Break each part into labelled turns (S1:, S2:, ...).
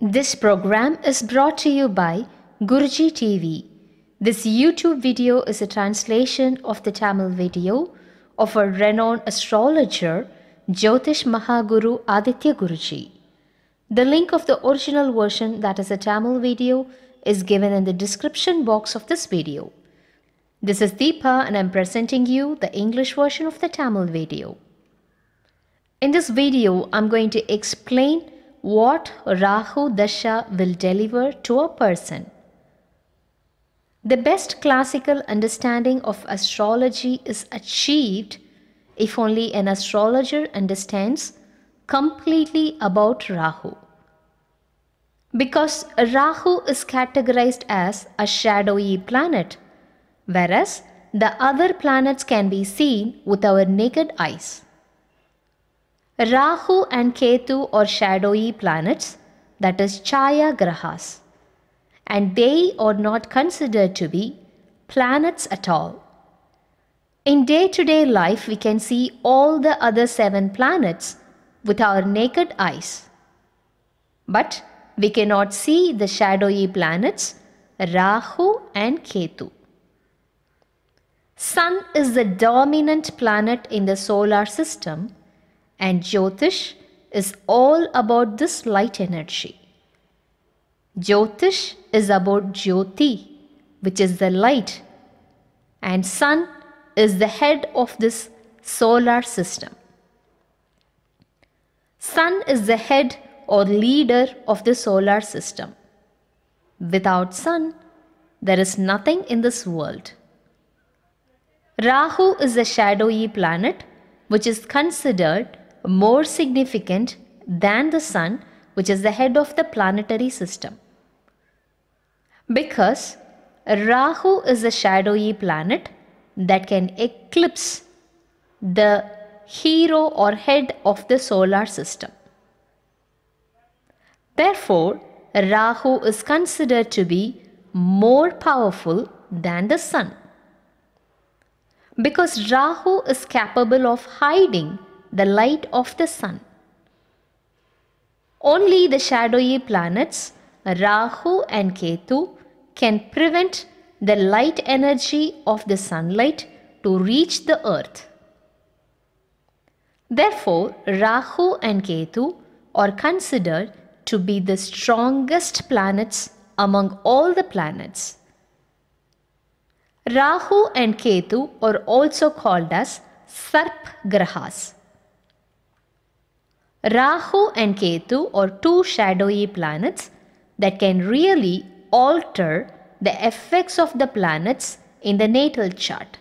S1: This program is brought to you by Guruji TV. This YouTube video is a translation of the Tamil video of a renowned astrologer, Jyotish Mahaguru Aditya Guruji. The link of the original version that is a Tamil video is given in the description box of this video. This is Deepa and I'm presenting you the English version of the Tamil video. In this video, I'm going to explain what Rahu Dasha will deliver to a person. The best classical understanding of astrology is achieved if only an astrologer understands completely about Rahu because Rahu is categorized as a shadowy planet, whereas the other planets can be seen with our naked eyes. Rahu and Ketu are shadowy planets, that is, Chaya Grahas, and they are not considered to be planets at all. In day to day life, we can see all the other seven planets with our naked eyes. But we cannot see the shadowy planets Rahu and Ketu. Sun is the dominant planet in the solar system and Jyotish is all about this light energy. Jyotish is about Jyoti which is the light and Sun is the head of this solar system. Sun is the head or leader of the solar system. Without sun, there is nothing in this world. Rahu is a shadowy planet which is considered more significant than the sun which is the head of the planetary system. Because Rahu is a shadowy planet that can eclipse the hero or head of the solar system. Therefore, Rahu is considered to be more powerful than the sun. Because Rahu is capable of hiding the light of the sun. Only the shadowy planets Rahu and Ketu can prevent the light energy of the sunlight to reach the earth. Therefore, Rahu and Ketu are considered to be the strongest planets among all the planets. Rahu and Ketu are also called as Sarp Grahas. Rahu and Ketu are two shadowy planets that can really alter the effects of the planets in the natal chart.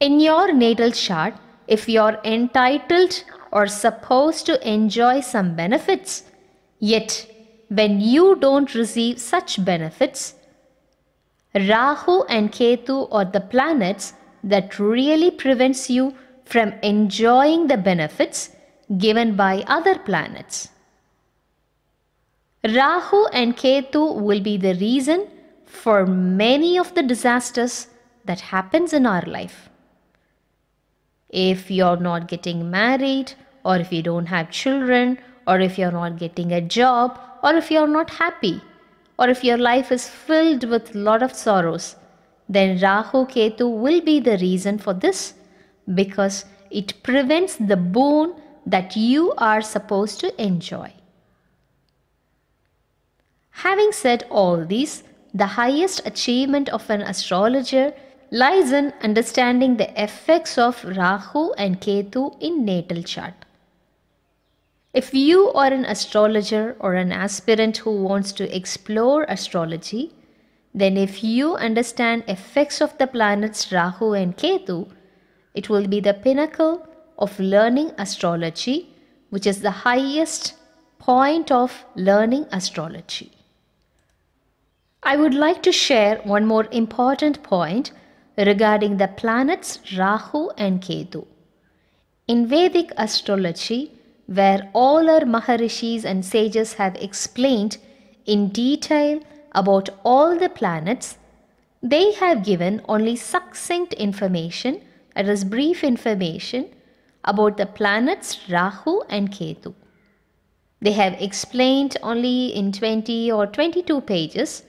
S1: In your natal chart, if you are entitled or supposed to enjoy some benefits. Yet, when you don't receive such benefits, Rahu and Ketu are the planets that really prevents you from enjoying the benefits given by other planets. Rahu and Ketu will be the reason for many of the disasters that happens in our life. If you're not getting married or if you don't have children, or if you're not getting a job, or if you're not happy, or if your life is filled with lot of sorrows, then Rahu Ketu will be the reason for this because it prevents the boon that you are supposed to enjoy. Having said all these, the highest achievement of an astrologer lies in understanding the effects of Rahu and Ketu in natal chart. If you are an astrologer or an aspirant who wants to explore astrology, then if you understand effects of the planets Rahu and Ketu, it will be the pinnacle of learning astrology, which is the highest point of learning astrology. I would like to share one more important point regarding the planets Rahu and Ketu. In Vedic astrology, where all our Maharishis and sages have explained in detail about all the planets, they have given only succinct information, that is brief information, about the planets Rahu and Ketu. They have explained only in 20 or 22 pages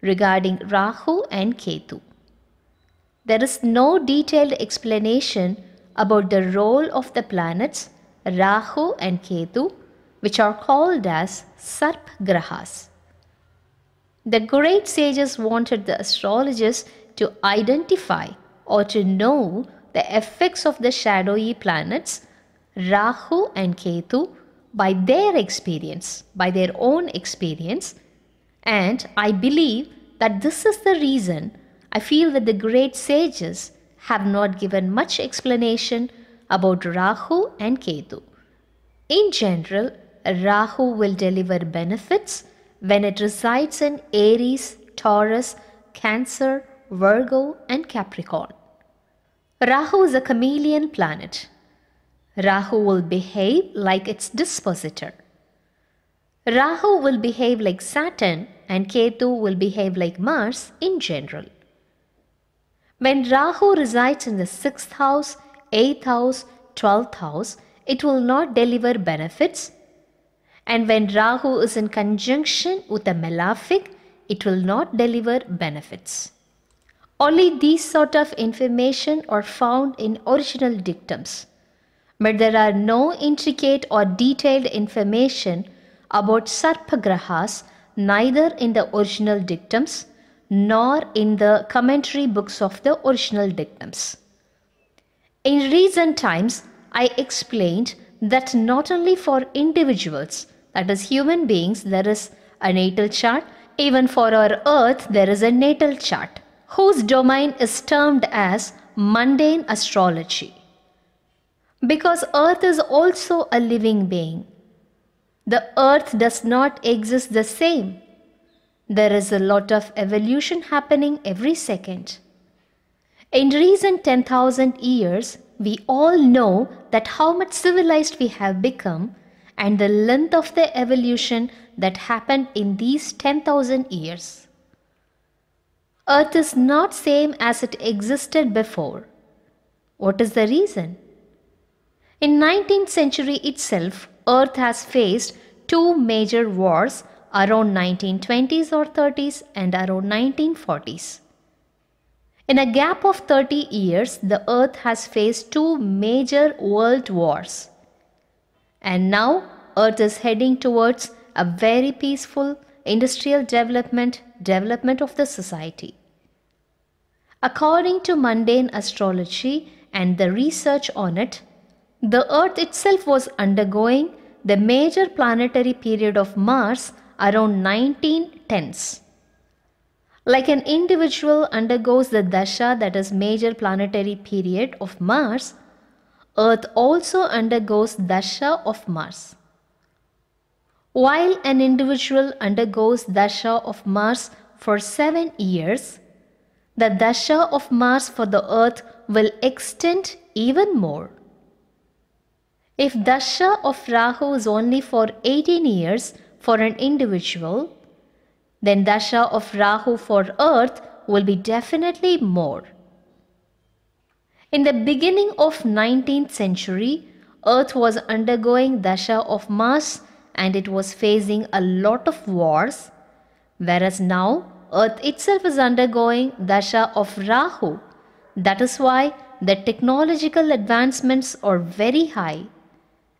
S1: regarding Rahu and Ketu. There is no detailed explanation about the role of the planets Rahu and Ketu, which are called as Sarp Grahas. The great sages wanted the astrologers to identify or to know the effects of the shadowy planets Rahu and Ketu by their experience, by their own experience. And I believe that this is the reason I feel that the great sages have not given much explanation about Rahu and Ketu. In general, Rahu will deliver benefits when it resides in Aries, Taurus, Cancer, Virgo, and Capricorn. Rahu is a chameleon planet. Rahu will behave like its dispositor. Rahu will behave like Saturn and Ketu will behave like Mars in general. When Rahu resides in the sixth house, 8th house, 12th house, it will not deliver benefits. And when Rahu is in conjunction with a malefic, it will not deliver benefits. Only these sort of information are found in original dictums. But there are no intricate or detailed information about Sarpagrahas neither in the original dictums nor in the commentary books of the original dictums. In recent times, I explained that not only for individuals, that is human beings, there is a natal chart, even for our earth, there is a natal chart, whose domain is termed as mundane astrology. Because earth is also a living being. The earth does not exist the same. There is a lot of evolution happening every second. In recent 10,000 years, we all know that how much civilized we have become and the length of the evolution that happened in these 10,000 years. Earth is not same as it existed before. What is the reason? In 19th century itself, Earth has faced two major wars around 1920s or 30s and around 1940s. In a gap of 30 years, the Earth has faced two major world wars. And now, Earth is heading towards a very peaceful industrial development, development of the society. According to mundane astrology and the research on it, the Earth itself was undergoing the major planetary period of Mars around 1910s. Like an individual undergoes the dasha, that is major planetary period of Mars, Earth also undergoes dasha of Mars. While an individual undergoes dasha of Mars for seven years, the dasha of Mars for the Earth will extend even more. If dasha of Rahu is only for 18 years for an individual, then Dasha of Rahu for earth will be definitely more. In the beginning of 19th century, earth was undergoing Dasha of Mars and it was facing a lot of wars, whereas now earth itself is undergoing Dasha of Rahu. That is why the technological advancements are very high.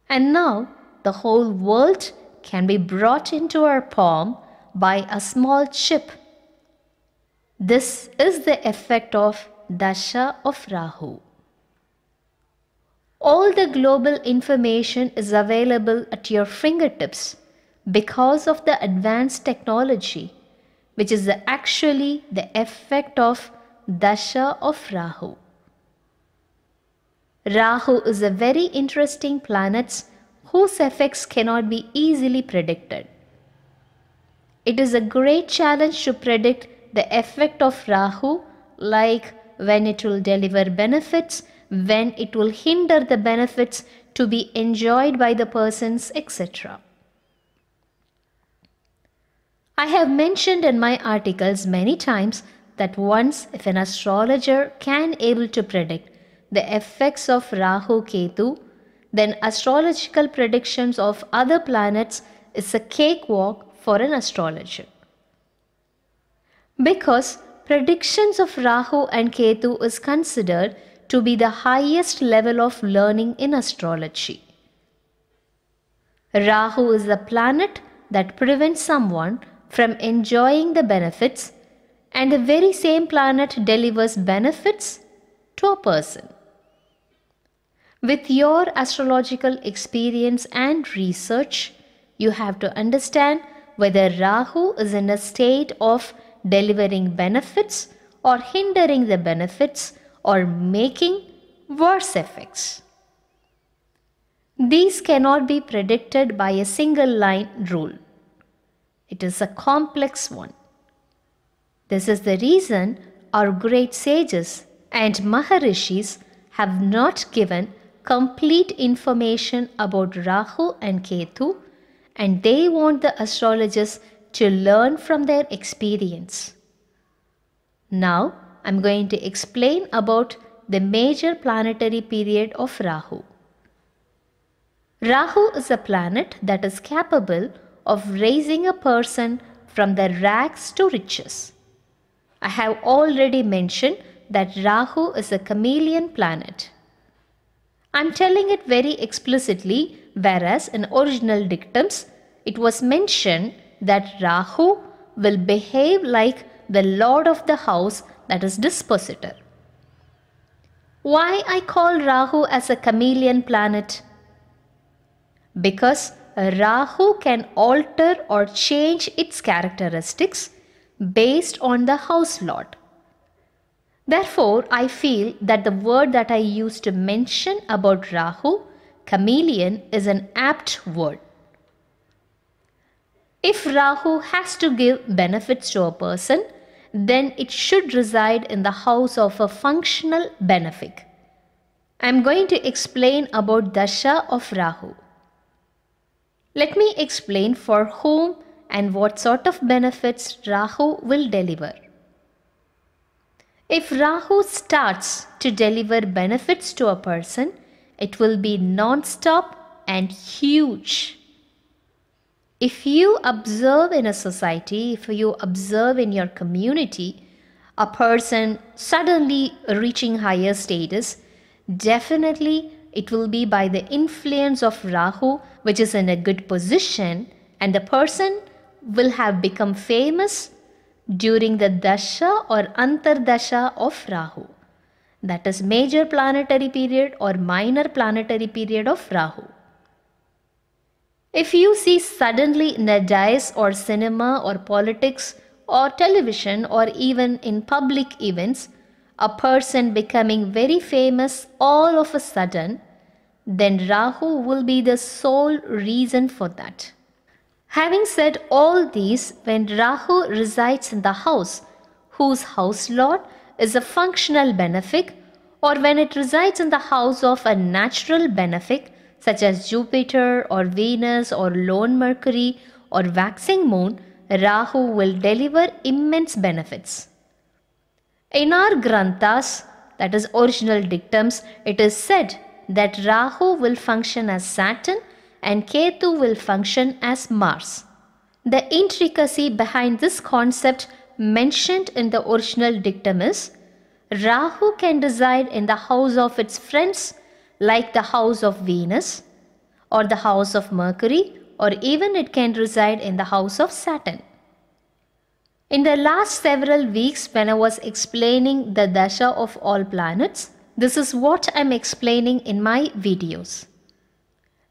S1: And now the whole world can be brought into our palm by a small chip. This is the effect of Dasha of Rahu. All the global information is available at your fingertips because of the advanced technology, which is actually the effect of Dasha of Rahu. Rahu is a very interesting planet whose effects cannot be easily predicted. It is a great challenge to predict the effect of Rahu like when it will deliver benefits, when it will hinder the benefits to be enjoyed by the persons, etc. I have mentioned in my articles many times that once if an astrologer can able to predict the effects of Rahu Ketu, then astrological predictions of other planets is a cakewalk for an astrologer. Because predictions of Rahu and Ketu is considered to be the highest level of learning in astrology. Rahu is the planet that prevents someone from enjoying the benefits and the very same planet delivers benefits to a person. With your astrological experience and research, you have to understand whether Rahu is in a state of delivering benefits or hindering the benefits or making worse effects. These cannot be predicted by a single line rule. It is a complex one. This is the reason our great sages and Maharishis have not given complete information about Rahu and Ketu and they want the astrologers to learn from their experience. Now I'm going to explain about the major planetary period of Rahu. Rahu is a planet that is capable of raising a person from the rags to riches. I have already mentioned that Rahu is a chameleon planet. I'm telling it very explicitly whereas in original dictums it was mentioned that Rahu will behave like the lord of the house that is dispositor. Why I call Rahu as a chameleon planet? Because Rahu can alter or change its characteristics based on the house lot. Therefore, I feel that the word that I used to mention about Rahu Chameleon is an apt word. If Rahu has to give benefits to a person, then it should reside in the house of a functional benefic. I am going to explain about Dasha of Rahu. Let me explain for whom and what sort of benefits Rahu will deliver. If Rahu starts to deliver benefits to a person, it will be non-stop and huge. If you observe in a society, if you observe in your community, a person suddenly reaching higher status, definitely it will be by the influence of Rahu, which is in a good position, and the person will have become famous during the Dasha or Antardasha of Rahu that is major planetary period or minor planetary period of Rahu. If you see suddenly in the dais or cinema or politics or television or even in public events a person becoming very famous all of a sudden, then Rahu will be the sole reason for that. Having said all these, when Rahu resides in the house, whose house lord is a functional benefic or when it resides in the house of a natural benefic such as Jupiter or Venus or lone Mercury or waxing moon, Rahu will deliver immense benefits. In our Granthas, that is original dictums, it is said that Rahu will function as Saturn and Ketu will function as Mars. The intricacy behind this concept mentioned in the original dictum is Rahu can reside in the house of its friends like the house of Venus or the house of Mercury or even it can reside in the house of Saturn. In the last several weeks when I was explaining the dasha of all planets, this is what I'm explaining in my videos.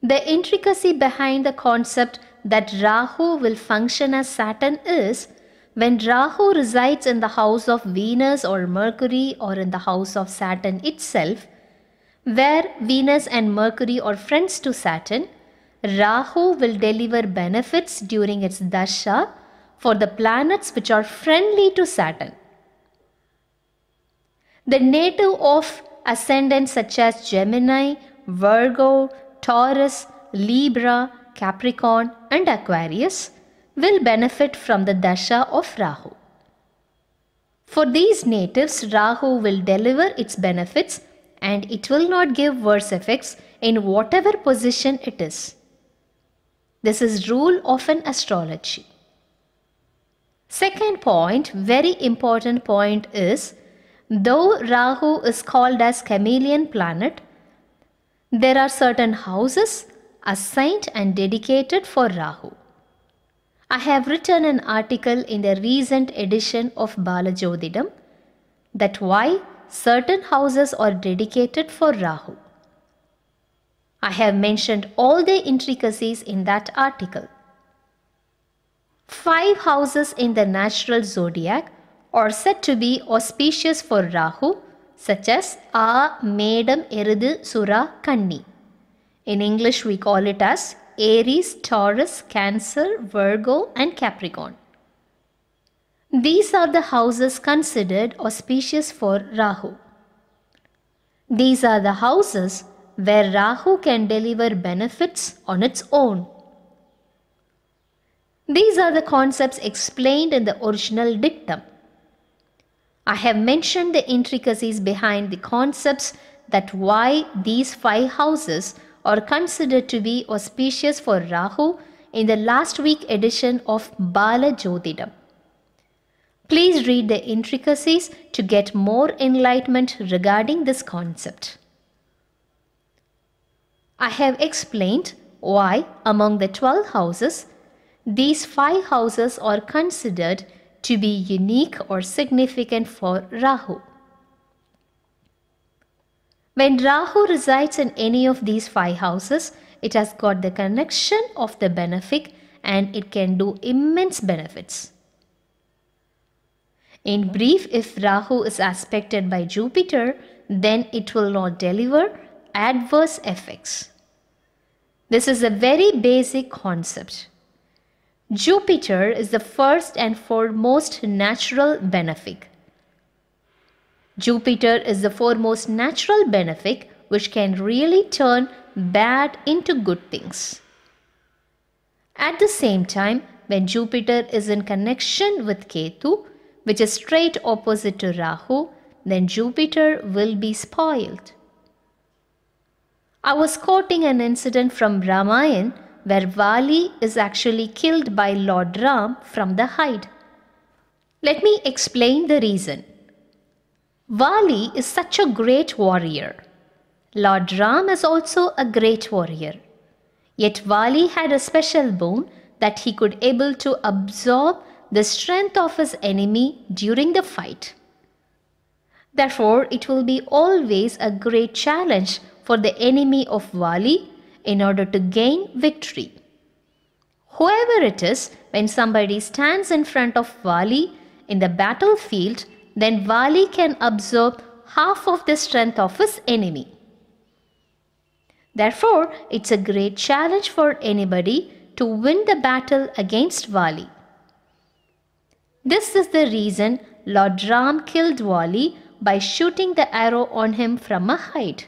S1: The intricacy behind the concept that Rahu will function as Saturn is when Rahu resides in the house of Venus or Mercury or in the house of Saturn itself, where Venus and Mercury are friends to Saturn, Rahu will deliver benefits during its dasha for the planets which are friendly to Saturn. The native of ascendants such as Gemini, Virgo, Taurus, Libra, Capricorn, and Aquarius will benefit from the Dasha of Rahu. For these natives, Rahu will deliver its benefits and it will not give worse effects in whatever position it is. This is rule of an astrology. Second point, very important point is, though Rahu is called as chameleon planet, there are certain houses assigned and dedicated for Rahu. I have written an article in the recent edition of Balajodidam that why certain houses are dedicated for Rahu. I have mentioned all the intricacies in that article. Five houses in the natural zodiac are said to be auspicious for Rahu, such as A, Madam Eridu, Sura, Kanni. In English, we call it as Aries, Taurus, Cancer, Virgo, and Capricorn. These are the houses considered auspicious for Rahu. These are the houses where Rahu can deliver benefits on its own. These are the concepts explained in the original dictum. I have mentioned the intricacies behind the concepts that why these five houses or considered to be auspicious for Rahu in the last week edition of Bala Jyotidam. Please read the intricacies to get more enlightenment regarding this concept. I have explained why among the 12 houses, these 5 houses are considered to be unique or significant for Rahu. When Rahu resides in any of these five houses, it has got the connection of the benefic and it can do immense benefits. In brief, if Rahu is aspected by Jupiter, then it will not deliver adverse effects. This is a very basic concept. Jupiter is the first and foremost natural benefic. Jupiter is the foremost natural benefic which can really turn bad into good things. At the same time, when Jupiter is in connection with Ketu, which is straight opposite to Rahu, then Jupiter will be spoiled. I was quoting an incident from Ramayan where Vali is actually killed by Lord Ram from the hide. Let me explain the reason. Vali is such a great warrior. Lord Ram is also a great warrior. Yet Vali had a special boon that he could able to absorb the strength of his enemy during the fight. Therefore, it will be always a great challenge for the enemy of Vali in order to gain victory. Whoever it is, when somebody stands in front of Vali in the battlefield, then Vali can absorb half of the strength of his enemy. Therefore, it's a great challenge for anybody to win the battle against Vali. This is the reason Lord Ram killed Vali by shooting the arrow on him from a height.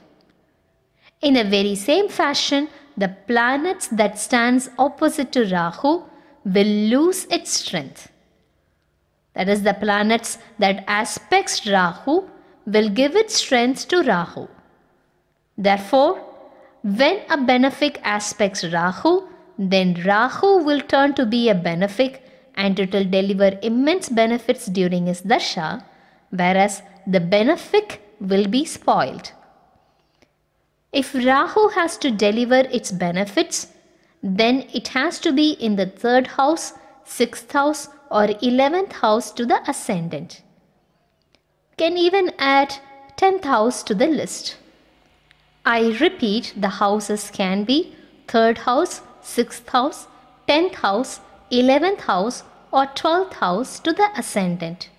S1: In the very same fashion, the planets that stands opposite to Rahu will lose its strength that is the planets that aspects Rahu will give its strength to Rahu. Therefore, when a benefic aspects Rahu, then Rahu will turn to be a benefic and it will deliver immense benefits during his dasha. whereas the benefic will be spoiled. If Rahu has to deliver its benefits, then it has to be in the third house sixth house or eleventh house to the ascendant. Can even add tenth house to the list. I repeat the houses can be third house, sixth house, tenth house, eleventh house or twelfth house to the ascendant.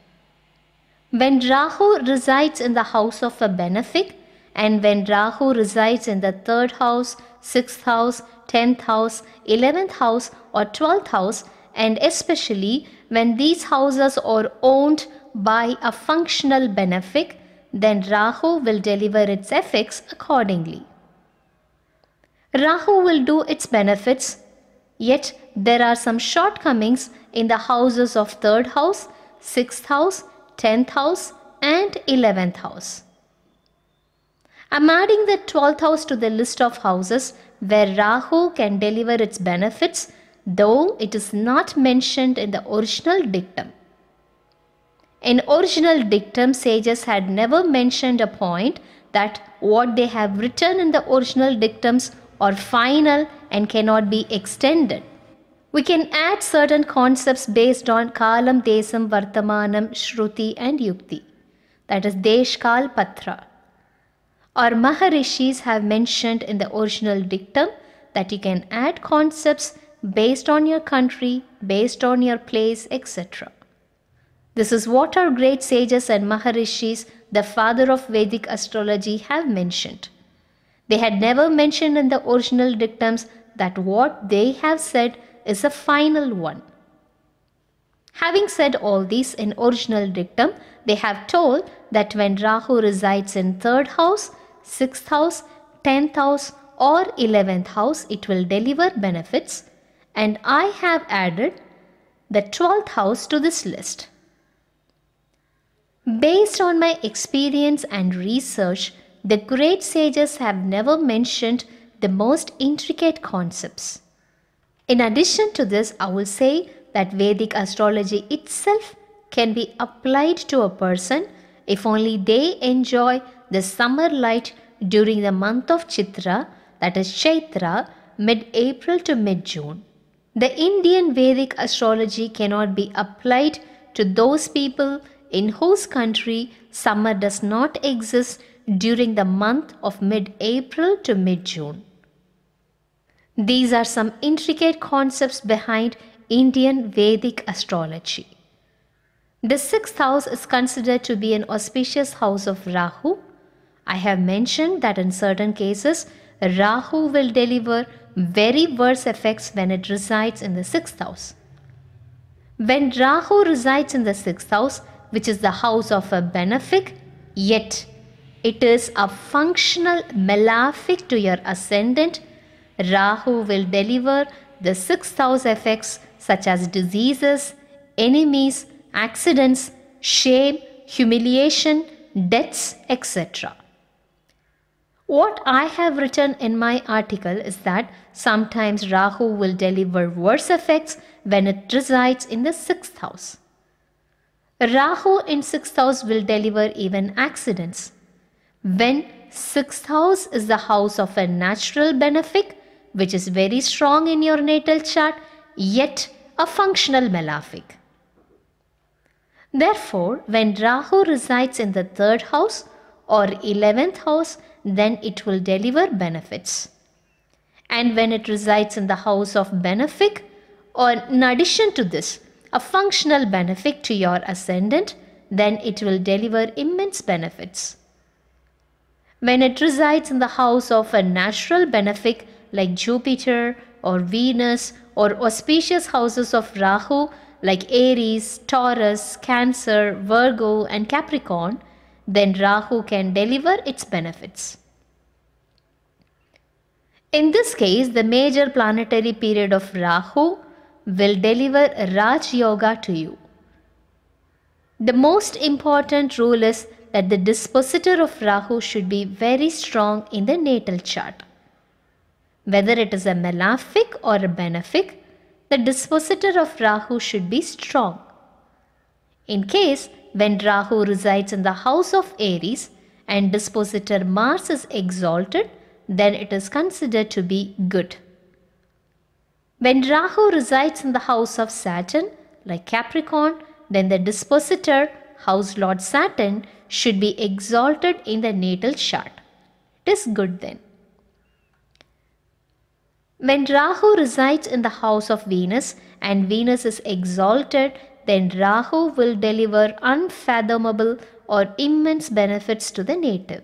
S1: When Rahu resides in the house of a benefic and when Rahu resides in the third house, sixth house, tenth house, eleventh house or twelfth house, and especially when these houses are owned by a functional benefic, then Rahu will deliver its effects accordingly. Rahu will do its benefits, yet there are some shortcomings in the houses of 3rd house, 6th house, 10th house and 11th house. I'm adding the 12th house to the list of houses where Rahu can deliver its benefits though it is not mentioned in the original dictum. In original dictum, sages had never mentioned a point that what they have written in the original dictums are final and cannot be extended. We can add certain concepts based on Kalam, Desam, Vartamanam, Shruti and Yukti, that is Deshkal Patra. Our Maharishis have mentioned in the original dictum that you can add concepts based on your country, based on your place, etc. This is what our great sages and Maharishis, the father of Vedic astrology, have mentioned. They had never mentioned in the original dictums that what they have said is a final one. Having said all this in original dictum, they have told that when Rahu resides in third house, sixth house, tenth house, or eleventh house, it will deliver benefits and I have added the 12th house to this list. Based on my experience and research, the great sages have never mentioned the most intricate concepts. In addition to this, I will say that Vedic astrology itself can be applied to a person if only they enjoy the summer light during the month of Chitra, that is Chaitra, mid April to mid June. The Indian Vedic astrology cannot be applied to those people in whose country summer does not exist during the month of mid April to mid June. These are some intricate concepts behind Indian Vedic astrology. The sixth house is considered to be an auspicious house of Rahu. I have mentioned that in certain cases, Rahu will deliver very worse effects when it resides in the sixth house. When Rahu resides in the sixth house, which is the house of a benefic, yet it is a functional malefic to your ascendant, Rahu will deliver the sixth house effects such as diseases, enemies, accidents, shame, humiliation, deaths, etc. What I have written in my article is that sometimes Rahu will deliver worse effects when it resides in the sixth house. Rahu in sixth house will deliver even accidents. When sixth house is the house of a natural benefic, which is very strong in your natal chart, yet a functional malefic. Therefore, when Rahu resides in the third house or eleventh house, then it will deliver benefits. And when it resides in the house of benefic, or in addition to this, a functional benefic to your ascendant, then it will deliver immense benefits. When it resides in the house of a natural benefic like Jupiter or Venus or auspicious houses of Rahu like Aries, Taurus, Cancer, Virgo and Capricorn, then Rahu can deliver its benefits. In this case, the major planetary period of Rahu will deliver Raj Yoga to you. The most important rule is that the dispositor of Rahu should be very strong in the natal chart. Whether it is a malefic or a benefic, the dispositor of Rahu should be strong. In case when Rahu resides in the house of Aries and dispositor Mars is exalted, then it is considered to be good. When Rahu resides in the house of Saturn, like Capricorn, then the dispositor, house Lord Saturn, should be exalted in the natal chart. It is good then. When Rahu resides in the house of Venus and Venus is exalted then Rahu will deliver unfathomable or immense benefits to the native.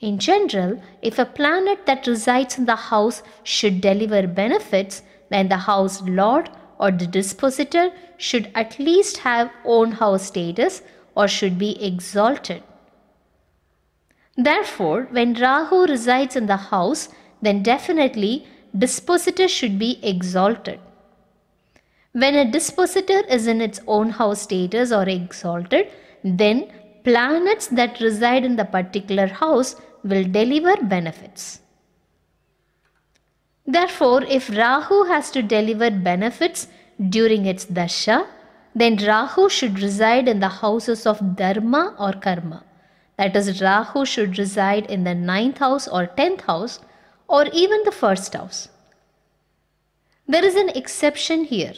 S1: In general, if a planet that resides in the house should deliver benefits, then the house lord or the dispositor should at least have own house status or should be exalted. Therefore, when Rahu resides in the house, then definitely dispositor should be exalted. When a dispositor is in its own house status or exalted, then planets that reside in the particular house will deliver benefits. Therefore, if Rahu has to deliver benefits during its dasha, then Rahu should reside in the houses of Dharma or Karma. That is, Rahu should reside in the ninth house or tenth house or even the first house. There is an exception here.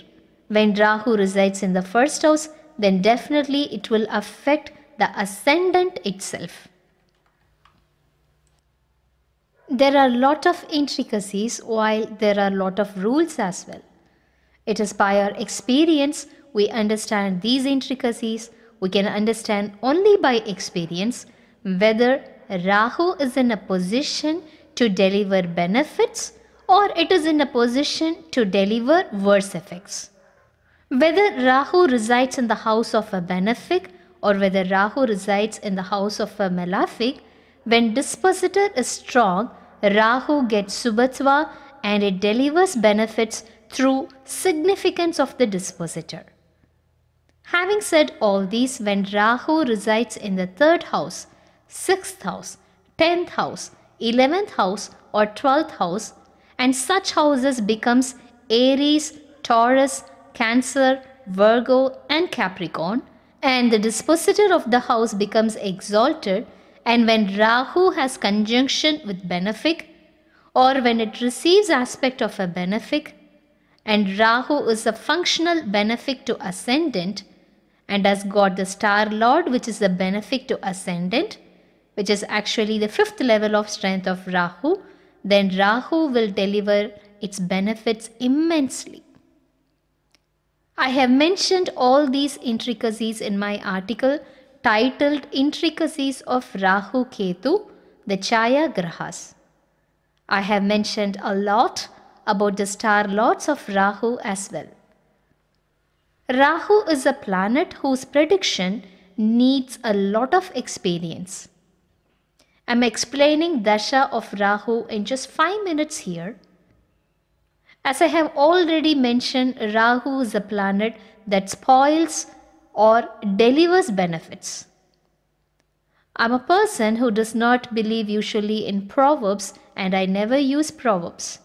S1: When Rahu resides in the first house, then definitely it will affect the ascendant itself. There are a lot of intricacies while there are a lot of rules as well. It is by our experience we understand these intricacies. We can understand only by experience whether Rahu is in a position to deliver benefits or it is in a position to deliver worse effects. Whether Rahu resides in the house of a benefic or whether Rahu resides in the house of a malefic, when dispositor is strong, Rahu gets Subhatva and it delivers benefits through significance of the dispositor. Having said all these, when Rahu resides in the third house, sixth house, tenth house, eleventh house, or twelfth house, and such houses becomes Aries, Taurus, Cancer, Virgo, and Capricorn, and the dispositor of the house becomes exalted. And when Rahu has conjunction with benefic, or when it receives aspect of a benefic, and Rahu is a functional benefic to ascendant, and has got the Star Lord, which is the benefic to ascendant, which is actually the fifth level of strength of Rahu, then Rahu will deliver its benefits immensely. I have mentioned all these intricacies in my article titled Intricacies of Rahu Ketu, the Chaya Grahas. I have mentioned a lot about the star lords of Rahu as well. Rahu is a planet whose prediction needs a lot of experience. I'm explaining Dasha of Rahu in just 5 minutes here as I have already mentioned, Rahu is a planet that spoils or delivers benefits. I'm a person who does not believe usually in proverbs and I never use proverbs.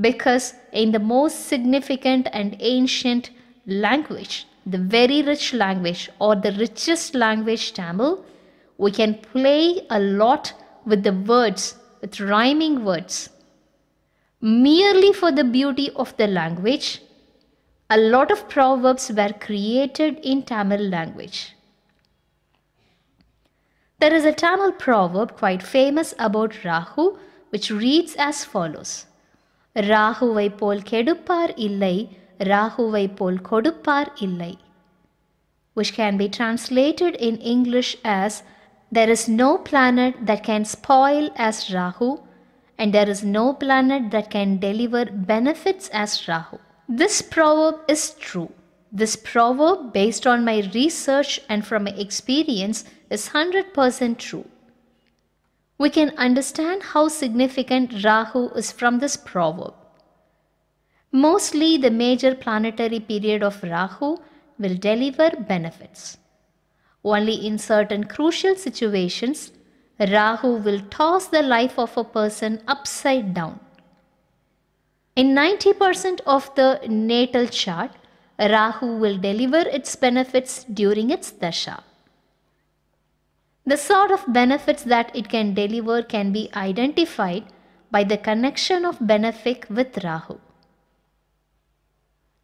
S1: Because in the most significant and ancient language, the very rich language or the richest language, Tamil, we can play a lot with the words, with rhyming words merely for the beauty of the language, a lot of proverbs were created in Tamil language. There is a Tamil proverb quite famous about Rahu which reads as follows Rahu vai pol kedupar illai, Rahu vai pol kodupar illai, which can be translated in English as There is no planet that can spoil as Rahu and there is no planet that can deliver benefits as Rahu. This proverb is true. This proverb, based on my research and from my experience, is 100% true. We can understand how significant Rahu is from this proverb. Mostly, the major planetary period of Rahu will deliver benefits. Only in certain crucial situations Rahu will toss the life of a person upside down. In 90% of the natal chart, Rahu will deliver its benefits during its dasha. The sort of benefits that it can deliver can be identified by the connection of benefic with Rahu.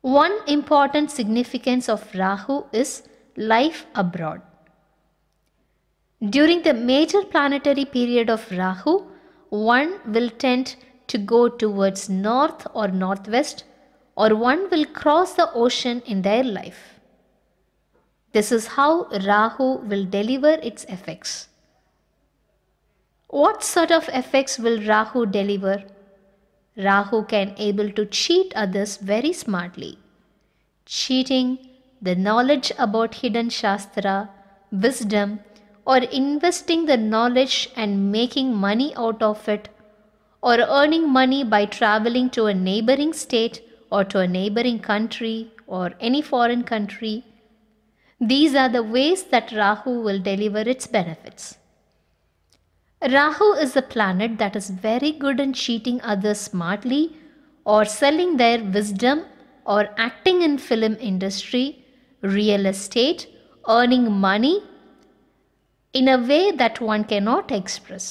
S1: One important significance of Rahu is life abroad. During the major planetary period of Rahu, one will tend to go towards north or northwest, or one will cross the ocean in their life. This is how Rahu will deliver its effects. What sort of effects will Rahu deliver? Rahu can able to cheat others very smartly. Cheating, the knowledge about hidden Shastra, wisdom or investing the knowledge and making money out of it, or earning money by traveling to a neighboring state or to a neighboring country or any foreign country. These are the ways that Rahu will deliver its benefits. Rahu is a planet that is very good in cheating others smartly or selling their wisdom or acting in film industry, real estate, earning money in a way that one cannot express.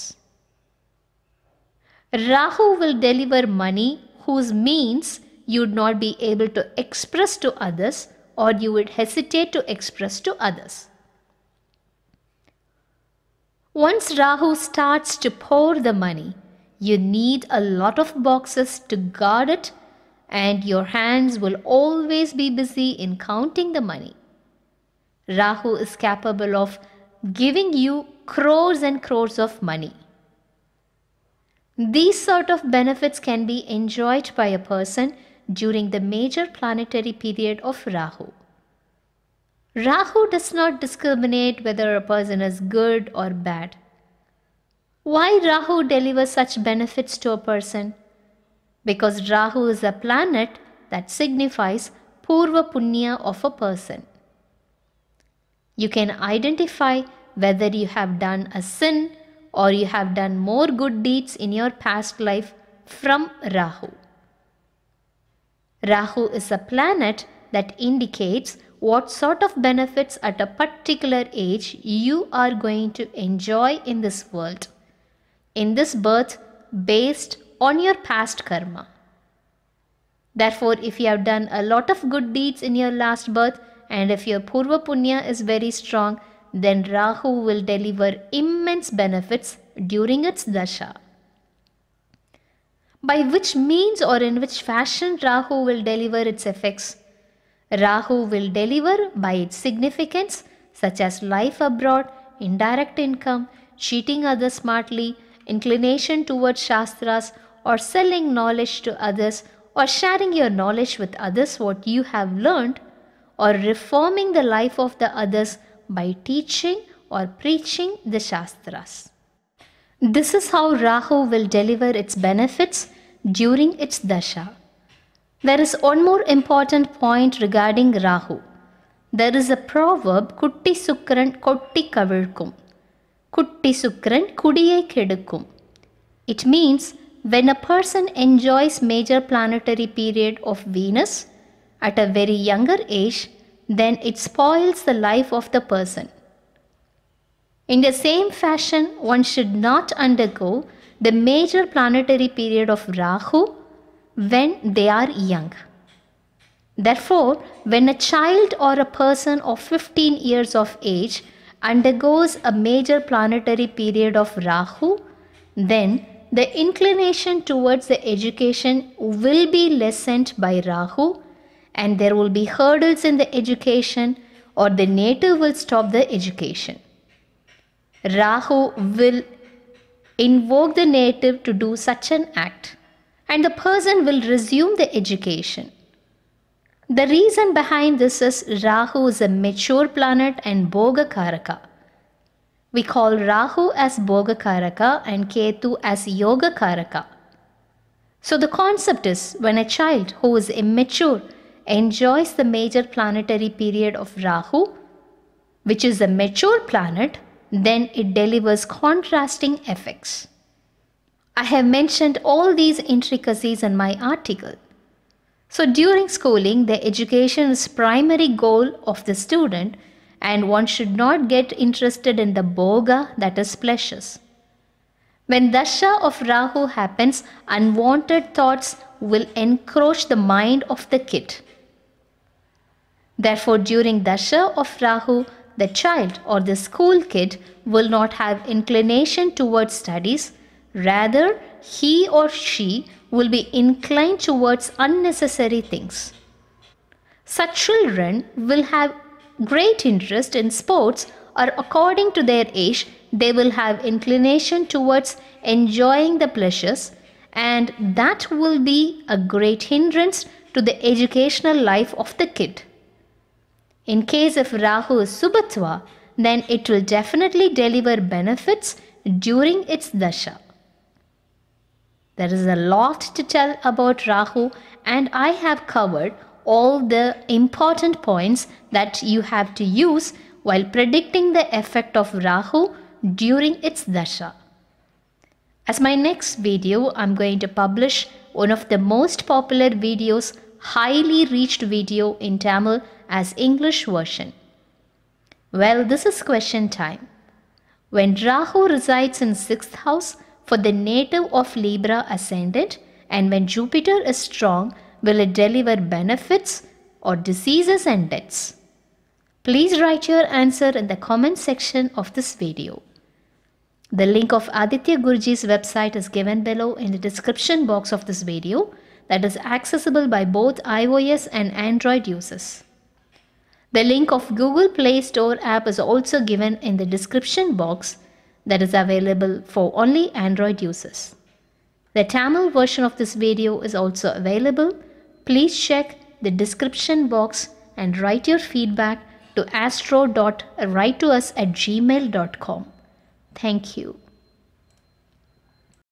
S1: Rahu will deliver money whose means you would not be able to express to others or you would hesitate to express to others. Once Rahu starts to pour the money, you need a lot of boxes to guard it and your hands will always be busy in counting the money. Rahu is capable of giving you crores and crores of money. These sort of benefits can be enjoyed by a person during the major planetary period of Rahu. Rahu does not discriminate whether a person is good or bad. Why Rahu delivers such benefits to a person? Because Rahu is a planet that signifies Purva Punya of a person. You can identify whether you have done a sin or you have done more good deeds in your past life from Rahu. Rahu is a planet that indicates what sort of benefits at a particular age you are going to enjoy in this world, in this birth, based on your past karma. Therefore, if you have done a lot of good deeds in your last birth and if your Purva Punya is very strong, then Rahu will deliver immense benefits during its dasha. By which means or in which fashion Rahu will deliver its effects? Rahu will deliver by its significance such as life abroad, indirect income, cheating others smartly, inclination towards Shastras or selling knowledge to others or sharing your knowledge with others what you have learned or reforming the life of the others by teaching or preaching the Shastras. This is how Rahu will deliver its benefits during its Dasha. There is one more important point regarding Rahu. There is a proverb Kutti Sukran Kotti Kavirkum. Kutti Sukran Kudiye Kedukum. It means when a person enjoys major planetary period of Venus at a very younger age, then it spoils the life of the person. In the same fashion, one should not undergo the major planetary period of Rahu when they are young. Therefore, when a child or a person of 15 years of age undergoes a major planetary period of Rahu, then the inclination towards the education will be lessened by Rahu and there will be hurdles in the education or the native will stop the education. Rahu will invoke the native to do such an act and the person will resume the education. The reason behind this is Rahu is a mature planet and Bogakaraka. We call Rahu as Bogakaraka and Ketu as Yogakaraka. So the concept is when a child who is immature enjoys the major planetary period of Rahu, which is a mature planet, then it delivers contrasting effects. I have mentioned all these intricacies in my article. So during schooling, the education is primary goal of the student and one should not get interested in the boga that is pleasures. When dasha of Rahu happens, unwanted thoughts will encroach the mind of the kid. Therefore, during Dasha of Rahu, the child or the school kid will not have inclination towards studies. Rather, he or she will be inclined towards unnecessary things. Such children will have great interest in sports or according to their age, they will have inclination towards enjoying the pleasures and that will be a great hindrance to the educational life of the kid. In case of Rahu Subatva, then it will definitely deliver benefits during its dasha. There is a lot to tell about Rahu, and I have covered all the important points that you have to use while predicting the effect of Rahu during its dasha. As my next video, I'm going to publish one of the most popular videos highly reached video in Tamil as English version? Well, this is question time. When Rahu resides in 6th house for the native of Libra ascendant and when Jupiter is strong, will it deliver benefits or diseases and deaths? Please write your answer in the comment section of this video. The link of Aditya Guruji's website is given below in the description box of this video that is accessible by both iOS and Android users. The link of Google Play Store app is also given in the description box that is available for only Android users. The Tamil version of this video is also available. Please check the description box and write your feedback to astro.writetos at gmail.com. Thank you.